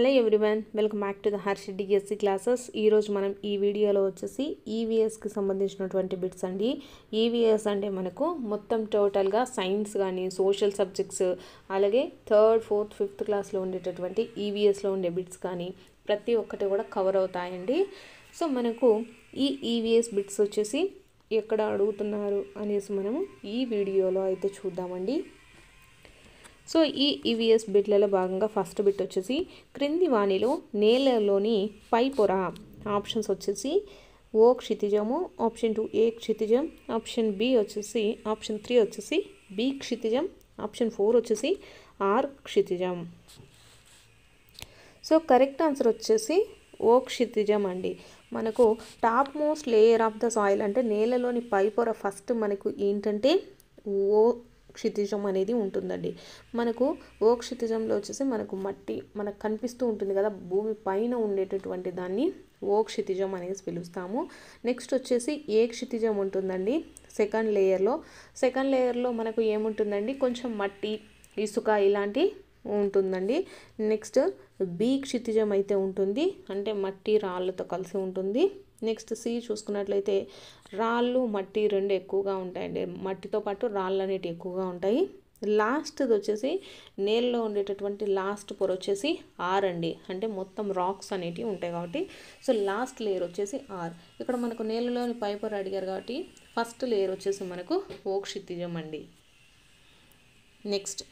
hello everyone welcome back to the Harsha DSC classes ఈరోజు మనం ఈ వీడియోలో వచ్చేసి ఈవీఎస్కి e సంబంధించినటువంటి బిట్స్ అండి ఈవీఎస్ e అంటే మనకు మొత్తం టోటల్గా సైన్స్ కానీ సోషల్ సబ్జెక్ట్స్ అలాగే థర్డ్ ఫోర్త్ ఫిఫ్త్ క్లాస్లో ఉండేటటువంటి ఈవీఎస్లో e ఉండే బిట్స్ కానీ ప్రతి ఒక్కటి కూడా కవర్ అవుతాయండి సో మనకు ఈ ఈవీఎస్ బిట్స్ వచ్చేసి ఎక్కడ అడుగుతున్నారు అనేసి మనము ఈ వీడియోలో అయితే చూద్దామండి సో ఈ ఈవీఎస్ e బిడ్లలో భాగంగా ఫస్ట్ బిట్ వచ్చేసి క్రింది వాణిలో నేలలోని పై పొర ఆప్షన్స్ వచ్చేసి ఓ క్షితిజము ఆప్షన్ టూ ఏ క్షితిజం ఆప్షన్ బి వచ్చేసి ఆప్షన్ త్రీ వచ్చేసి బి క్షితిజం ఆప్షన్ ఫోర్ వచ్చేసి ఆర్ క్షితిజం సో కరెక్ట్ ఆన్సర్ వచ్చేసి ఓ క్షితిజం అండి మనకు top most layer of the soil అంటే నేలలోని పై పొర ఫస్ట్ మనకు ఏంటంటే ఓ క్షితిజం అనేది ఉంటుందండి మనకు ఓ క్షితిజంలో వచ్చేసి మనకు మట్టి మనకు కనిపిస్తూ ఉంటుంది కదా భూమి పైన ఉండేటటువంటి దాన్ని ఓ క్షితిజం అనేసి పిలుస్తాము నెక్స్ట్ వచ్చేసి ఏ క్షితిజం ఉంటుందండి సెకండ్ లేయర్లో సెకండ్ లేయర్లో మనకు ఏముంటుందండి కొంచెం మట్టి ఇసుక ఇలాంటి ఉంటుందండి నెక్స్ట్ బి క్షితిజం అయితే ఉంటుంది అంటే మట్టి రాళ్ళతో కలిసి ఉంటుంది నెక్స్ట్ సి చూసుకున్నట్లయితే రాళ్ళు మట్టి రెండు ఎక్కువగా ఉంటాయండి మట్టితో పాటు రాళ్ళు అనేవి ఎక్కువగా ఉంటాయి లాస్ట్ది వచ్చేసి నేల్లో ఉండేటటువంటి లాస్ట్ పొర వచ్చేసి ఆర్ అండి అంటే మొత్తం రాక్స్ అనేటివి ఉంటాయి కాబట్టి సో లాస్ట్ లేయర్ వచ్చేసి ఆర్ ఇక్కడ మనకు నేలలోని పైపర్ అడిగారు కాబట్టి ఫస్ట్ లేయర్ వచ్చేసి మనకు ఓక్షితిజం అండి నెక్స్ట్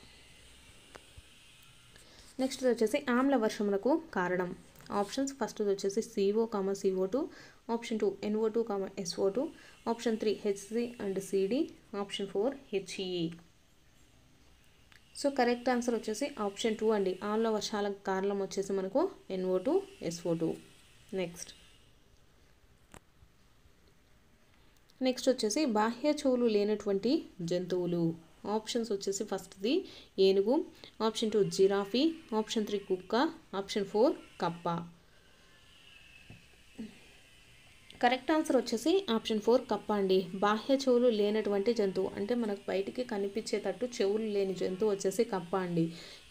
నెక్స్ట్ వచ్చేసి ఆమ్ల వర్షములకు కారణం ఆప్షన్స్ ఫస్ట్ వచ్చేసి CO comma CO two option two NO two comma SO two option three HC and CD option four HE so correct answer వచ్చేసి ఆప్షన్ టూ అండి ఆన్లో వర్షాల కారణం వచ్చేసి మనకు NO two SO two next next వచ్చేసి బాహ్య చెవులు లేనటువంటి జంతువులు ఆప్షన్స్ వచ్చేసి ఫస్ట్ది ఏనుగు option two giraffe option three కుక్క ఆప్షన్ ఫోర్ కప్ప కరెక్ట్ ఆన్సర్ వచ్చేసి ఆప్షన్ ఫోర్ కప్ప అండి బాహ్య చెవులు లేనటువంటి జంతువు అంటే మనకు బయటికి కనిపించేటట్టు చెవులు లేని జంతువు వచ్చేసి కప్ప అండి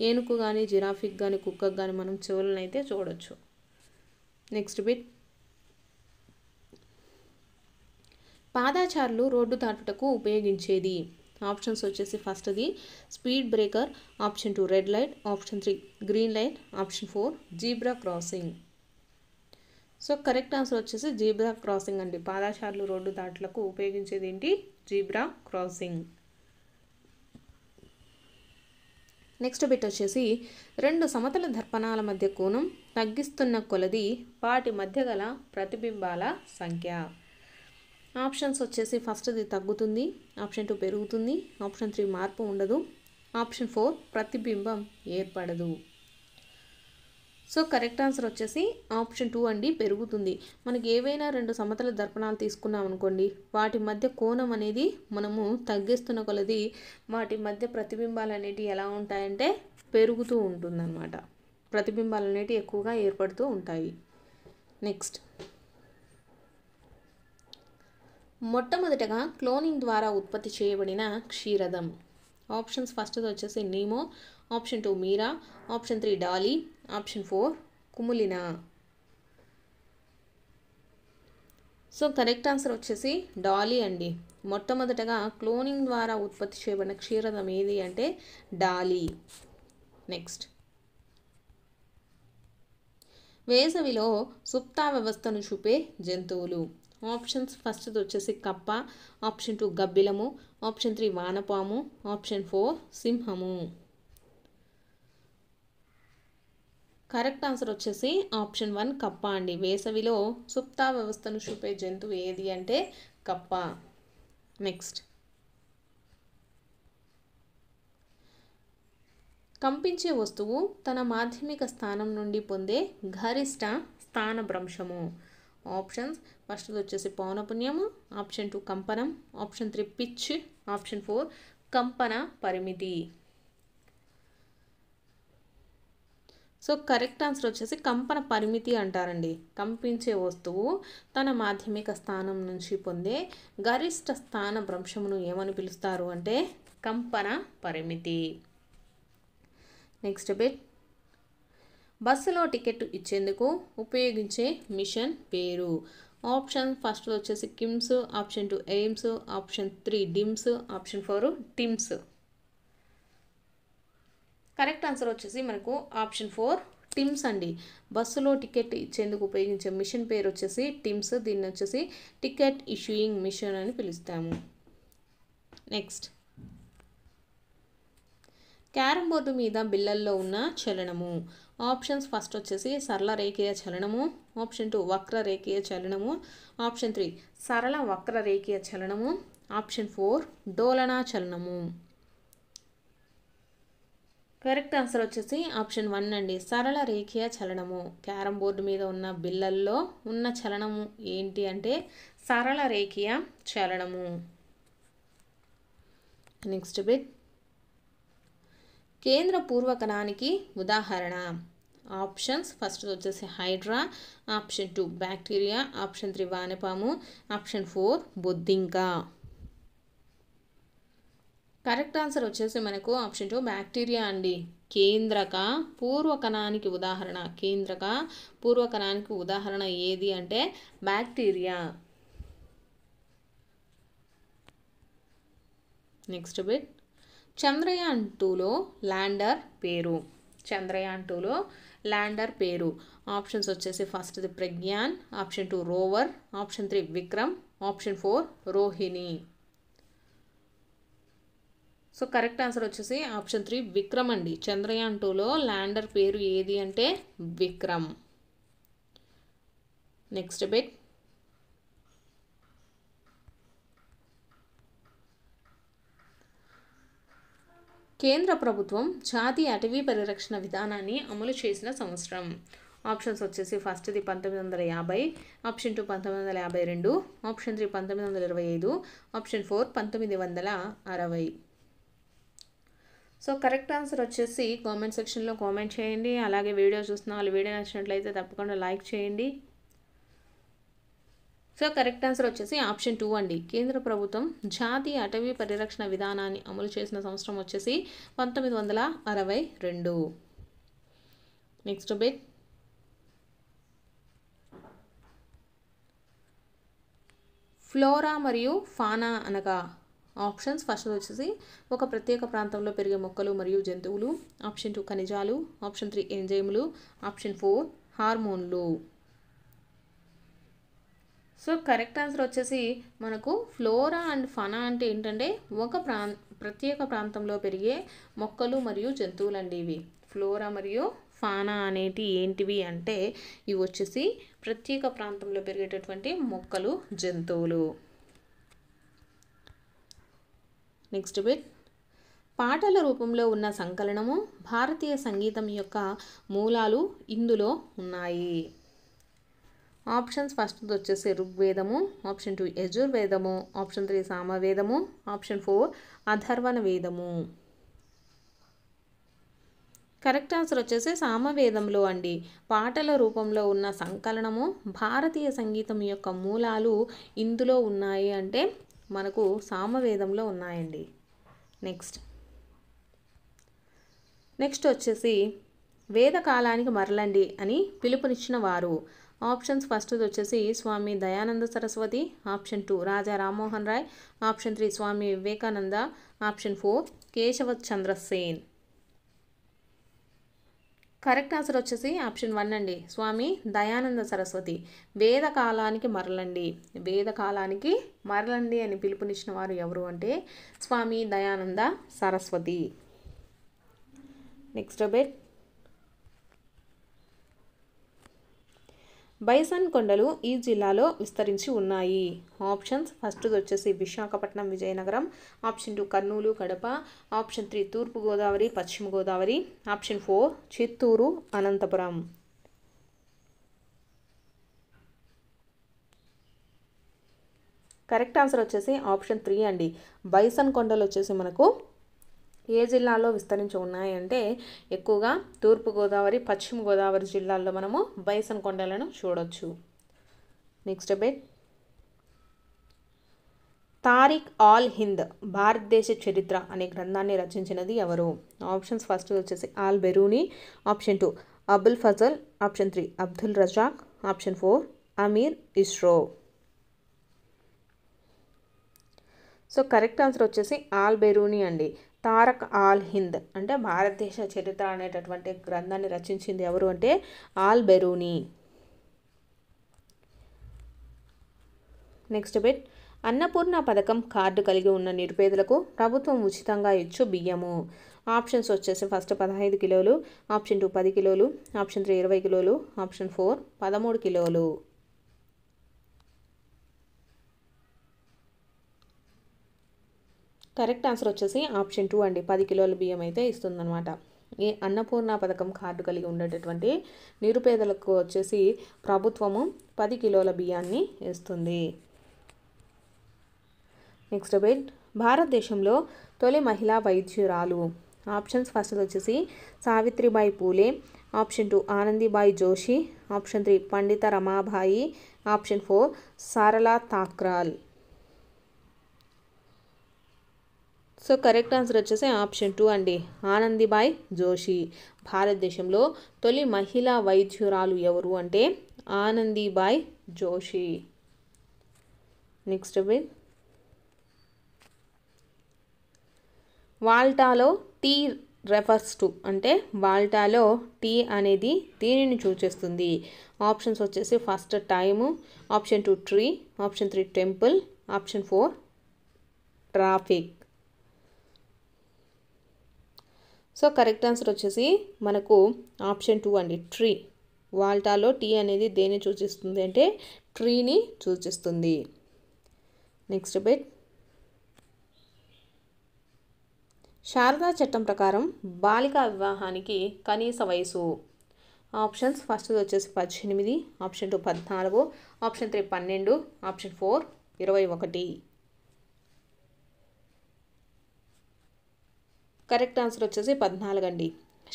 ఏనుకు కానీ జిరాఫీకి కానీ కుక్కకు కానీ మనం చెవులను అయితే చూడవచ్చు నెక్స్ట్ బిట్ పాదాచారులు రోడ్డు దాటుటకు ఉపయోగించేది ఆప్షన్స్ వచ్చేసి ఫస్ట్ది speed breaker option two red light option three green light option four zebra crossing so correct answer వచ్చేసి జీబ్రా క్రాసింగ్ అండి పాదాచారులు రోడ్డు దాట్లకు ఉపయోగించేది ఏంటి జీబ్రా క్రాసింగ్ నెక్స్ట్ బిట్ వచ్చేసి రెండు సమతల దర్పణాల మధ్య కోణం తగ్గిస్తున్న కొలది వాటి మధ్య గల ప్రతిబింబాల సంఖ్య ఆప్షన్స్ వచ్చేసి ఫస్ట్ది తగ్గుతుంది ఆప్షన్ టూ పెరుగుతుంది ఆప్షన్ త్రీ మార్పు ఉండదు ఆప్షన్ ఫోర్ ప్రతిబింబం ఏర్పడదు సో కరెక్ట్ ఆన్సర్ వచ్చేసి ఆప్షన్ టూ అండి పెరుగుతుంది మనకి ఏవైనా రెండు సమతల దర్పణాలు తీసుకున్నాం అనుకోండి వాటి మధ్య కోణం అనేది మనము తగ్గిస్తున్న కొలది వాటి మధ్య ప్రతిబింబాలు అనేటివి ఎలా ఉంటాయంటే పెరుగుతూ ఉంటుందన్నమాట ప్రతిబింబాలు అనేటివి ఎక్కువగా ఏర్పడుతూ ఉంటాయి నెక్స్ట్ మొట్టమొదటగా క్లోనింగ్ ద్వారా ఉత్పత్తి చేయబడిన క్షీరదం ఆప్షన్స్ ఫస్ట్ది వచ్చేసి Nemo option two Meera option three Dolly option four కుములినా సో కరెక్ట్ ఆన్సర్ వచ్చేసి డాలీ అండి మొట్టమొదటగా క్లోనింగ్ ద్వారా ఉత్పత్తి చేయబడిన క్షీరదం ఏది అంటే డాలీ నెక్స్ట్ వేసవిలో సుప్తా వ్యవస్థను చూపే జంతువులు ఆప్షన్స్ ఫస్ట్ది వచ్చేసి కప్ప ఆప్షన్ టూ గబ్బిలము ఆప్షన్ త్రీ వానపాము ఆప్షన్ ఫోర్ సింహము కరెక్ట్ ఆన్సర్ వచ్చేసి ఆప్షన్ వన్ కప్ప అండి వేసవిలో సుప్తా వ్యవస్థను చూపే జంతువు ఏది అంటే కప్ప నెక్స్ట్ కంపించే వస్తువు తన మాధ్యమిక స్థానం నుండి పొందే గరిష్ట స్థానభ్రంశము ఆప్షన్స్ ఫస్ట్ వచ్చేసి పౌనపుణ్యము ఆప్షన్ టూ కంపనం option three pitch option four కంపన పరిమితి సో కరెక్ట్ ఆన్సర్ వచ్చేసి కంపన పరిమితి అంటారండి కంపించే వస్తువు తన మాధ్యమిక స్థానం నుంచి పొందే గరిష్ట స్థాన భ్రంశమును ఏమని పిలుస్తారు అంటే కంపన పరిమితి నెక్స్ట్ బిట్ బస్సులో టికెట్ ఇచ్చేందుకు ఉపయోగించే మిషన్ పేరు ఆప్షన్ ఫస్ట్లో వచ్చేసి KIMS option two AIIMS option three DIMS option four TIMS correct answer వచ్చేసి మనకు ఆప్షన్ ఫోర్ టిమ్స్ అండి బస్సులో టికెట్ ఇచ్చేందుకు ఉపయోగించే మిషన్ పేరు వచ్చేసి టిమ్స్ దీన్ని వచ్చేసి టికెట్ ఇష్యూయింగ్ మిషన్ అని పిలుస్తాము నెక్స్ట్ క్యారమ్ బోర్డు మీద బిల్లల్లో ఉన్న చలనము ఆప్షన్స్ ఫస్ట్ వచ్చేసి సరళ రేఖీయ చలనము ఆప్షన్ టూ వక్ర రేఖీయ చలనము ఆప్షన్ త్రీ సరళ వక్ర రేఖీయ చలనము ఆప్షన్ ఫోర్ డోలనా చలనము కరెక్ట్ ఆన్సర్ వచ్చేసి ఆప్షన్ వన్ అండి సరళ రేఖీయ చలనము క్యారమ్ బోర్డు మీద ఉన్న బిల్లల్లో ఉన్న చలనము ఏంటి అంటే సరళ రేఖీయ చలనము నెక్స్ట్ బిట్ కేంద్ర పూర్వకణానికి ఉదాహరణ ఆప్షన్స్ ఫస్ట్ వచ్చేసి hydra option two bacteria option three వానపాము ఆప్షన్ ఫోర్ బొద్దింక కరెక్ట్ ఆన్సర్ వచ్చేసి మనకు ఆప్షన్ టూ బ్యాక్టీరియా అండి కేంద్రక పూర్వకణానికి ఉదాహరణ కేంద్రక పూర్వకణానికి ఉదాహరణ ఏది అంటే బ్యాక్టీరియా నెక్స్ట్ బిట్ చంద్రయాన్ టూలో ల్యాండర్ పేరు చంద్రయాన్ టూలో ల్యాండర్ పేరు ఆప్షన్స్ వచ్చేసి ఫస్ట్ది Pragyan option two rover option three Vikram option four Rohini so correct answer వచ్చేసి ఆప్షన్ త్రీ విక్రమ్ అండి చంద్రయాన్ టూలో ల్యాండర్ పేరు ఏది అంటే విక్రమ్ నెక్స్ట్ బిట్ కేంద్ర ప్రభుత్వం జాతీయ అటవీ పరిరక్షణ విధానాన్ని అమలు చేసిన సంవత్సరం ఆప్షన్స్ వచ్చేసి ఫస్ట్ది పంతొమ్మిది వందల యాభై ఆప్షన్ టూ పంతొమ్మిది వందల యాభై రెండు ఆప్షన్ త్రీ పంతొమ్మిది వందల ఇరవై ఐదు ఆప్షన్ ఫోర్ పంతొమ్మిది వందల అరవై సో కరెక్ట్ ఆన్సర్ వచ్చేసి కామెంట్ సెక్షన్లో కామెంట్ చేయండి అలాగే వీడియో చూస్తున్న వాళ్ళు వీడియో నచ్చినట్లయితే తప్పకుండా లైక్ చేయండి సో కరెక్ట్ ఆన్సర్ వచ్చేసి ఆప్షన్ టూ అండి కేంద్ర ప్రభుత్వం జాతీయ అటవీ పరిరక్షణ విధానాన్ని అమలు చేసిన సంవత్సరం వచ్చేసి పంతొమ్మిది వందల అరవై రెండు నెక్స్ట్ బిట్ ఫ్లోరా మరియు ఫానా అనగా ఆప్షన్స్ ఫస్ట్ వచ్చేసి ఒక ప్రత్యేక ప్రాంతంలో పెరిగే మొక్కలు మరియు జంతువులు ఆప్షన్ టూ ఖనిజాలు ఆప్షన్ త్రీ ఎంజైములు ఆప్షన్ ఫోర్ హార్మోన్లు సో కరెక్ట్ ఆన్సర్ వచ్చేసి మనకు ఫ్లోరా అండ్ ఫనా అంటే ఏంటంటే ఒక ప్రాం ప్రత్యేక ప్రాంతంలో పెరిగే మొక్కలు మరియు జంతువులు అండి ఇవి ఫ్లోరా మరియు ఫానా అనేటి ఏంటివి అంటే ఇవి వచ్చేసి ప్రత్యేక ప్రాంతంలో పెరిగేటటువంటి మొక్కలు జంతువులు నెక్స్ట్ బిట్ పాటల రూపంలో ఉన్న సంకలనము భారతీయ సంగీతం యొక్క మూలాలు ఇందులో ఉన్నాయి ఆప్షన్స్ ఫస్ట్ వచ్చేసి ఋగ్వేదము ఆప్షన్ టూ యజుర్వేదము ఆప్షన్ త్రీ సామవేదము ఆప్షన్ ఫోర్ అధర్వణ వేదము కరెక్ట్ ఆన్సర్ వచ్చేసి సామవేదంలో అండి పాటల రూపంలో ఉన్న సంకలనము భారతీయ సంగీతం యొక్క మూలాలు ఇందులో ఉన్నాయి అంటే మనకు సామవేదంలో ఉన్నాయండి నెక్స్ట్ నెక్స్ట్ వచ్చేసి వేద కాలానికి మరలండి అని పిలుపునిచ్చిన వారు ఆప్షన్స్ ఫస్ట్ వచ్చేసి Swami Dayananda Saraswati option two Raja Rammohan Roy option three Swami Vivekananda option four Keshava Chandrasen correct answer వచ్చేసి ఆప్షన్ వన్ అండి స్వామి దయానంద సరస్వతి వేద కాలానికి మరలండి వేద కాలానికి మరలండి అని పిలుపునిచ్చిన వారు ఎవరు అంటే Swami Dayananda Saraswati next bit bison కొండలు ఈ జిల్లాలో విస్తరించి ఉన్నాయి ఆప్షన్స్ ఫస్ట్ వచ్చేసి Visakhapatnam Vizianagaram option two Kurnool Kadapa option three Thurpugodavari Paschima Godavari option four Chittoor Anantapuram correct answer వచ్చేసి ఆప్షన్ త్రీ అండి బైసన్ కొండలు వచ్చేసి మనకు ఏ జిల్లాలో విస్తరించి ఉన్నాయంటే ఎక్కువగా తూర్పుగోదావరి పశ్చిమ గోదావరి జిల్లాల్లో మనము బైసన్ కొండలను చూడొచ్చు నెక్స్ట్ బెట్ తారిక్ ఆల్ హింద్ భారతదేశ చరిత్ర అనే గ్రంథాన్ని రచించినది ఎవరు ఆప్షన్స్ ఫస్ట్ వచ్చేసి Al Beruni option two Abul Fazal option three Abdul Razzaq option four Amir ఇస్రో సో కరెక్ట్ ఆన్సర్ వచ్చేసి ఆల్ బెరూని అండి తారక్ ఆల్ హింద్ అంటే భారతదేశ చరిత్ర అనేటటువంటి గ్రంథాన్ని రచించింది ఎవరు అంటే ఆల్ బెరూని నెక్స్ట్ బిట్ అన్నపూర్ణ పథకం కార్డు కలిగి ఉన్న నిరుపేదలకు ప్రభుత్వం ఉచితంగా ఇచ్చు బియ్యము ఆప్షన్స్ వచ్చేసి ఫస్ట్ పదహైదు కిలోలు ఆప్షన్ టూ పది కిలోలు ఆప్షన్ త్రీ ఇరవై కిలోలు ఆప్షన్ ఫోర్ పదమూడు కిలోలు కరెక్ట్ ఆన్సర్ వచ్చేసి ఆప్షన్ టూ అండి పది కిలోల బియ్యం అయితే ఇస్తుందన్నమాట ఈ అన్నపూర్ణ పథకం కార్డు కలిగి ఉండేటటువంటి నిరుపేదలకు వచ్చేసి ప్రభుత్వము పది కిలోల బియ్యాన్ని ఇస్తుంది నెక్స్ట్ బిట్ భారతదేశంలో తొలి మహిళా వైద్యురాలు ఆప్షన్స్ ఫస్ట్ వచ్చేసి Savitribai Phule option two Anandibai Joshi option three Pandita Ramabai option four Sarala Thakral so correct answer వచ్చేసి ఆప్షన్ టూ అండి ఆనందిబాయ్ జోషి భారతదేశంలో తొలి మహిళా వైద్యురాలు ఎవరు అంటే ఆనందిబాయ్ జోషి నెక్స్ట్ విత్ వాల్టాలో టీ రెఫర్స్ టు అంటే వాల్టాలో టీ అనేది దీనిని సూచిస్తుంది ఆప్షన్స్ వచ్చేసి first time option two tree option three temple option four traffic so correct answer వచ్చేసి మనకు ఆప్షన్ టూ అండి ట్రీ వాల్టాలో టీ అనేది దేన్ని సూచిస్తుంది అంటే ట్రీని సూచిస్తుంది నెక్స్ట్ బిట్ శారదా చట్టం ప్రకారం బాలికా వివాహానికి కనీస వయసు ఆప్షన్స్ ఫస్ట్ వచ్చేసి పద్దెనిమిది ఆప్షన్ టూ పద్నాలుగు ఆప్షన్ త్రీ పన్నెండు ఆప్షన్ ఫోర్ ఇరవై ఒకటి కరెక్ట్ ఆన్సర్ వచ్చేసి పద్నాలుగు అండి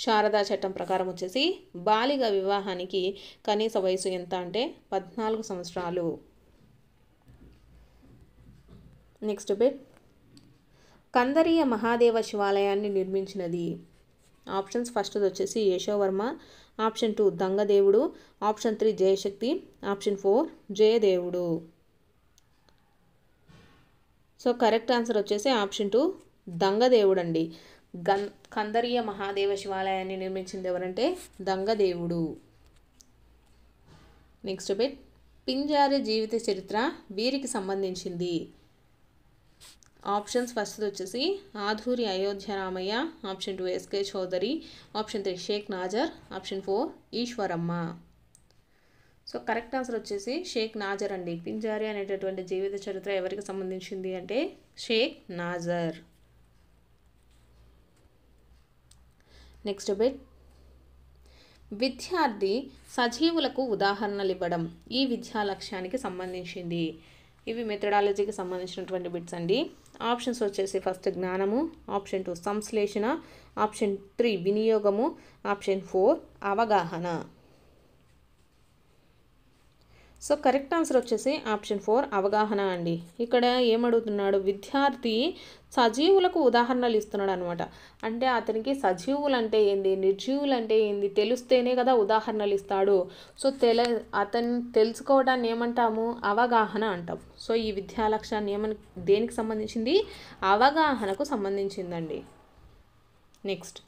శారదా చట్టం ప్రకారం వచ్చేసి బాలిక వివాహానికి కనీస వయసు ఎంత అంటే పద్నాలుగు సంవత్సరాలు నెక్స్ట్ బిట్ కందరియ మహాదేవ శివాలయాన్ని నిర్మించినది ఆప్షన్స్ ఫస్ట్ వచ్చేసి యశోవర్మ ఆప్షన్ టూ దంగదేవుడు option three Jayashakti option four జయదేవుడు సో కరెక్ట్ ఆన్సర్ వచ్చేసి ఆప్షన్ టూ దంగదేవుడు అండి గన్ కందరీయ మహాదేవ శివాలయాన్ని నిర్మించింది ఎవరంటే దంగదేవుడు నెక్స్ట్ బిట్ పింజారి జీవిత చరిత్ర వీరికి సంబంధించింది ఆప్షన్స్ ఫస్ట్ వచ్చేసి Aduri Ayodhya Ramayya option two S K Chowdary option three Sheikh Nazar option four Eswaramma so correct answer వచ్చేసి షేక్ నాజర్ అండి పింజారి అనేటటువంటి జీవిత చరిత్ర ఎవరికి సంబంధించింది అంటే షేక్ నాజర్ నెక్స్ట్ బిట్ విద్యార్థి సజీవులకు ఉదాహరణలు ఇవ్వడం ఈ విద్యా లక్ష్యానికి సంబంధించింది ఇవి మెథడాలజీకి సంబంధించినటువంటి బిట్స్ అండి ఆప్షన్స్ వచ్చేసి ఫస్ట్ జ్ఞానము ఆప్షన్ టూ సంశ్లేషణ ఆప్షన్ త్రీ వినియోగము ఆప్షన్ ఫోర్ అవగాహన సో కరెక్ట్ ఆన్సర్ వచ్చేసి ఆప్షన్ ఫోర్ అవగాహన అండి ఇక్కడ ఏమడుగుతున్నాడు విద్యార్థి సజీవులకు ఉదాహరణలు ఇస్తున్నాడు అనమాట అంటే అతనికి సజీవులు అంటే ఏంది నిర్జీవులు అంటే ఏంది తెలుస్తేనే కదా ఉదాహరణలు ఇస్తాడు సో తెల అతను తెలుసుకోవడాన్ని ఏమంటాము అవగాహన అంటాం సో ఈ విద్యా లక్ష్యాన్ని ఏమని దేనికి సంబంధించింది అవగాహనకు సంబంధించిందండి నెక్స్ట్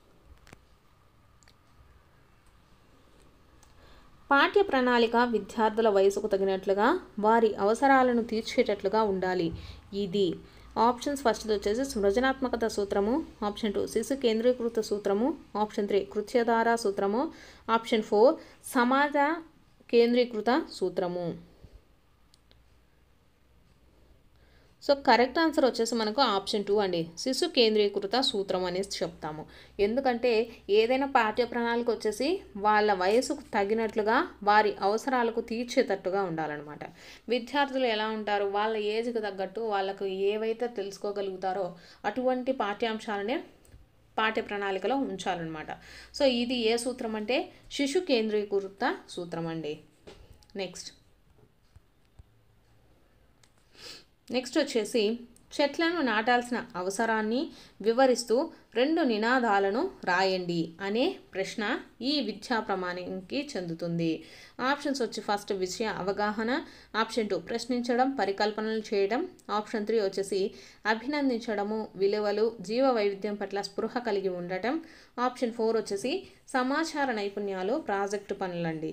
పాఠ్య ప్రణాళిక విద్యార్థుల వయసుకు తగినట్లుగా వారి అవసరాలను తీర్చేటట్లుగా ఉండాలి ఇది ఆప్షన్స్ ఫస్ట్ వచ్చేసి సృజనాత్మకత సూత్రము ఆప్షన్ టూ శిశు కేంద్రీకృత సూత్రము ఆప్షన్ త్రీ కృత్యధార సూత్రము ఆప్షన్ ఫోర్ సమాజ కేంద్రీకృత సూత్రము సో కరెక్ట్ ఆన్సర్ వచ్చేసి మనకు ఆప్షన్ టూ అండి శిశు కేంద్రీకృత సూత్రం అనేసి చెప్తాము ఎందుకంటే ఏదైనా పాఠ్య ప్రణాళిక వచ్చేసి వాళ్ళ వయసుకు తగినట్లుగా వారి అవసరాలకు తీర్చేటట్టుగా ఉండాలన్నమాట విద్యార్థులు ఎలా ఉంటారు వాళ్ళ ఏజ్కి తగ్గట్టు వాళ్ళకు ఏవైతే తెలుసుకోగలుగుతారో అటువంటి పాఠ్యాంశాలనే పాఠ్య ప్రణాళికలో ఉంచాలన్నమాట సో ఇది ఏ సూత్రం అంటే శిశు కేంద్రీకృత సూత్రం అండి నెక్స్ట్ నెక్స్ట్ వచ్చేసి చెట్లను నాటాల్సిన అవసరాన్ని వివరిస్తూ రెండు నినాదాలను రాయండి అనే ప్రశ్న ఈ విద్యా ప్రమాణానికి చెందుతుంది ఆప్షన్స్ వచ్చి ఫస్ట్ విషయ అవగాహన ఆప్షన్ టూ ప్రశ్నించడం పరికల్పనలు చేయడం ఆప్షన్ త్రీ వచ్చేసి అభినందించడము విలువలు జీవ వైవిధ్యం పట్ల స్పృహ కలిగి ఉండటం ఆప్షన్ ఫోర్ వచ్చేసి సమాచార నైపుణ్యాలు ప్రాజెక్టు పనులండి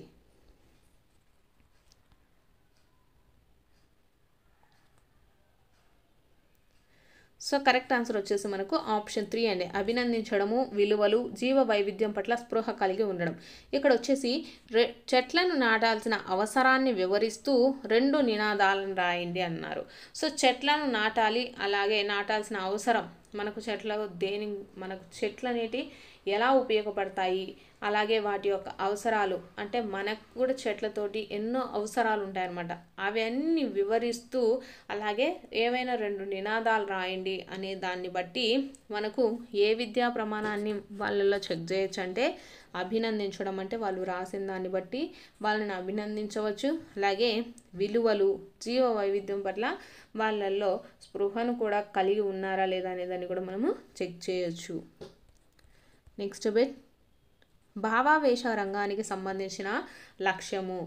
సో కరెక్ట్ ఆన్సర్ వచ్చేసి మనకు ఆప్షన్ త్రీ అండి అభినందించడము విలువలు జీవ వైవిధ్యం పట్ల స్పృహ కలిగి ఉండడం ఇక్కడ వచ్చేసి రె చెట్లను నాటాల్సిన అవసరాన్ని వివరిస్తూ రెండు నినాదాలను రాయండి అన్నారు సో చెట్లను నాటాలి అలాగే నాటాల్సిన అవసరం మనకు చెట్ల దేని మనకు చెట్లు అనేటి ఎలా ఉపయోగపడతాయి అలాగే వాటి యొక్క అవసరాలు అంటే మనకు కూడా చెట్లతోటి ఎన్నో అవసరాలు ఉంటాయన్నమాట అవన్నీ వివరిస్తూ అలాగే ఏవైనా రెండు నినాదాలు రాయండి అనే దాన్ని బట్టి మనకు ఏ విద్యా ప్రమాణాన్ని వాళ్ళలో చెక్ చేయొచ్చు అంటే అభినందించడం అంటే వాళ్ళు రాసిన దాన్ని బట్టి వాళ్ళని అభినందించవచ్చు అలాగే విలువలు జీవ వైవిధ్యం పట్ల వాళ్ళల్లో స్పృహను కూడా కలిగి ఉన్నారా లేదా అనేదాన్ని కూడా మనము చెక్ చేయొచ్చు నెక్స్ట్ బిట్ భావావేశ రంగానికి సంబంధించిన లక్ష్యము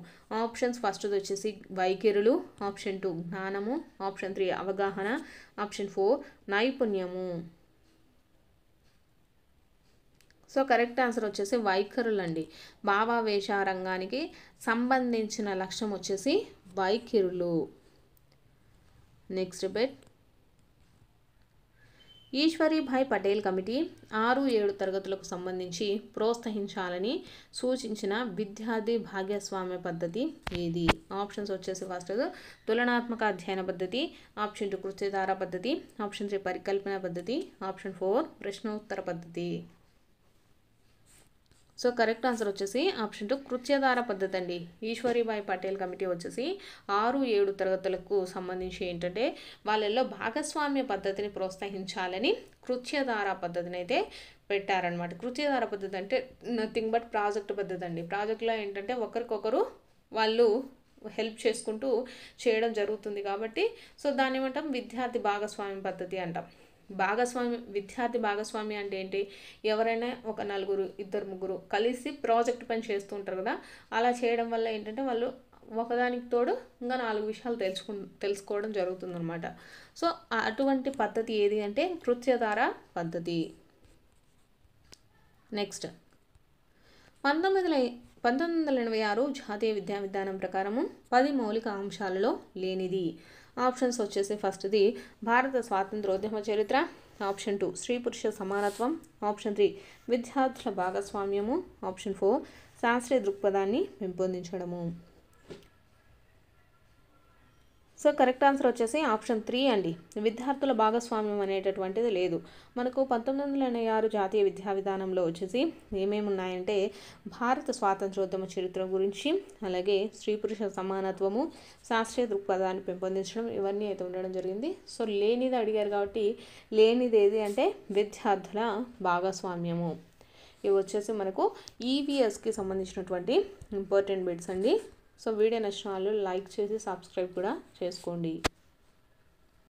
ఆప్షన్స్ ఫస్ట్ వచ్చేసి వైఖరులు ఆప్షన్ టూ జ్ఞానము ఆప్షన్ త్రీ అవగాహన ఆప్షన్ ఫోర్ నైపుణ్యము సో కరెక్ట్ ఆన్సర్ వచ్చేసి వైఖరులండి భావావేశ రంగానికి సంబంధించిన లక్ష్యం వచ్చేసి వైఖరులు next bit Ishwarbhai Patel committee ఆరు ఏడు తరగతులకు సంబంధించి ప్రోత్సహించాలని సూచించిన విద్యార్థి భాగస్వామ్య పద్ధతి ఏది ఆప్షన్స్ వచ్చేసి ఫస్ట్ తులనాత్మక అధ్యయన పద్ధతి ఆప్షన్ టూ కృత్యధార పద్ధతి ఆప్షన్ త్రీ పరికల్పన పద్ధతి ఆప్షన్ ఫోర్ ప్రశ్నోత్తర పద్ధతి సో కరెక్ట్ ఆన్సర్ వచ్చేసి ఆప్షన్ టూ కృత్యధార పద్ధతి అండి ఈశ్వరీబాయి పటేల్ కమిటీ వచ్చేసి ఆరు ఏడు తరగతులకు సంబంధించి ఏంటంటే వాళ్ళల్లో భాగస్వామ్య పద్ధతిని ప్రోత్సహించాలని కృత్యధార పద్ధతిని అయితే పెట్టారనమాట కృత్యధార పద్ధతి అంటే నథింగ్ బట్ ప్రాజెక్ట్ పద్ధతి అండి ప్రాజెక్ట్లో ఏంటంటే ఒకరికొకరు వాళ్ళు హెల్ప్ చేసుకుంటూ చేయడం జరుగుతుంది కాబట్టి సో దాన్ని ఏమంటాం విద్యార్థి భాగస్వామ్య పద్ధతి అంటాం భాగస్వామి విద్యార్థి భాగస్వామి అంటే ఏంటి ఎవరైనా ఒక నలుగురు ఇద్దరు ముగ్గురు కలిసి ప్రాజెక్ట్ పని చేస్తూ ఉంటారు కదా అలా చేయడం వల్ల ఏంటంటే వాళ్ళు ఒకదానికి తోడు ఇంకా నాలుగు విషయాలు తెలుసుకు తెలుసుకోవడం అనమాట సో అటువంటి పద్ధతి ఏది అంటే కృత్యధార పద్ధతి నెక్స్ట్ పంతొమ్మిది వందల పంతొమ్మిది వందల ఎనభై ఆరు జాతీయ విద్యా విధానం ప్రకారము పది మౌలిక అంశాలలో లేనిది ఆప్షన్స్ వచ్చేసి ఫస్ట్ది భారత స్వాతంత్రోద్యమ చరిత్ర ఆప్షన్ టూ స్త్రీ పురుష సమానత్వం ఆప్షన్ త్రీ విద్యార్థుల భాగస్వామ్యము ఆప్షన్ ఫోర్ శాస్త్రీయ దృక్పథాన్ని పెంపొందించడము సో కరెక్ట్ ఆన్సర్ వచ్చేసి ఆప్షన్ త్రీ అండి విద్యార్థుల భాగస్వామ్యం అనేటటువంటిది లేదు మనకు పంతొమ్మిది వందల ఎనభై ఆరు జాతీయ విద్యా విధానంలో వచ్చేసి ఏమేమి ఉన్నాయంటే భారత స్వాతంత్రోద్యమ చరిత్ర గురించి అలాగే స్త్రీ పురుష సమానత్వము శాస్త్రీయ దృక్పథాన్ని పెంపొందించడం ఇవన్నీ అయితే ఉండడం జరిగింది సో లేనిది అడిగారు కాబట్టి లేనిది ఏది అంటే విద్యార్థుల భాగస్వామ్యము ఇవి వచ్చేసి మనకు ఈవీఎస్కి e సంబంధించినటువంటి ఇంపార్టెంట్ బిట్స్ అండి సో వీడియో నచ్చిన వాళ్ళు లైక్ చేసి సబ్స్క్రైబ్ కూడా చేసుకోండి